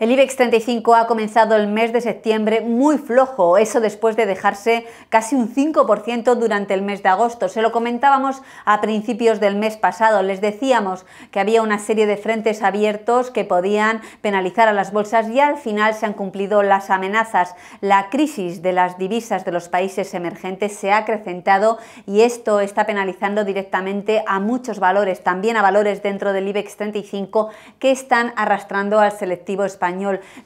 El IBEX 35 ha comenzado el mes de septiembre muy flojo, eso después de dejarse casi un 5% durante el mes de agosto. Se lo comentábamos a principios del mes pasado, les decíamos que había una serie de frentes abiertos que podían penalizar a las bolsas y al final se han cumplido las amenazas. La crisis de las divisas de los países emergentes se ha acrecentado y esto está penalizando directamente a muchos valores, también a valores dentro del IBEX 35 que están arrastrando al selectivo español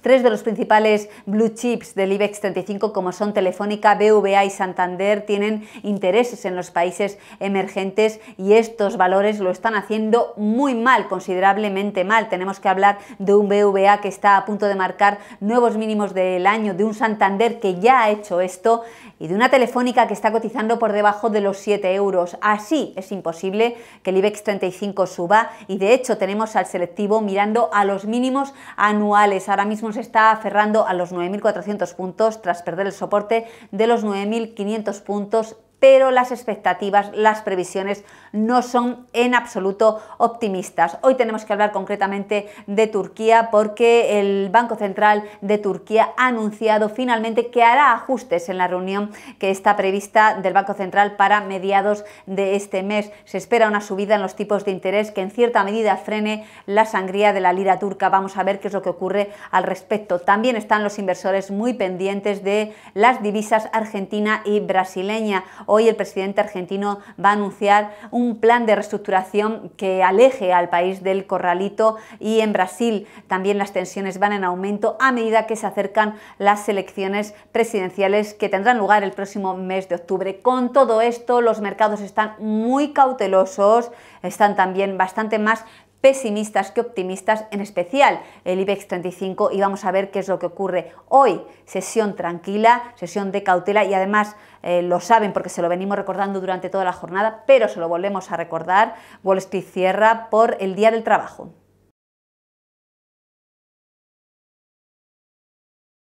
Tres de los principales blue chips del IBEX 35, como son Telefónica, BVA y Santander, tienen intereses en los países emergentes y estos valores lo están haciendo muy mal, considerablemente mal. Tenemos que hablar de un BVA que está a punto de marcar nuevos mínimos del año, de un Santander que ya ha hecho esto y de una Telefónica que está cotizando por debajo de los 7 euros. Así es imposible que el IBEX 35 suba y de hecho tenemos al selectivo mirando a los mínimos anuales Ahora mismo se está aferrando a los 9.400 puntos tras perder el soporte de los 9.500 puntos pero las expectativas, las previsiones no son en absoluto optimistas. Hoy tenemos que hablar concretamente de Turquía porque el Banco Central de Turquía ha anunciado finalmente que hará ajustes en la reunión que está prevista del Banco Central para mediados de este mes. Se espera una subida en los tipos de interés que en cierta medida frene la sangría de la lira turca. Vamos a ver qué es lo que ocurre al respecto. También están los inversores muy pendientes de las divisas argentina y brasileña. Hoy el presidente argentino va a anunciar un plan de reestructuración que aleje al país del corralito y en Brasil también las tensiones van en aumento a medida que se acercan las elecciones presidenciales que tendrán lugar el próximo mes de octubre. Con todo esto, los mercados están muy cautelosos, están también bastante más pesimistas que optimistas, en especial el IBEX 35 y vamos a ver qué es lo que ocurre hoy. Sesión tranquila, sesión de cautela y además eh, lo saben porque se lo venimos recordando durante toda la jornada, pero se lo volvemos a recordar. Wall Street cierra por el Día del Trabajo.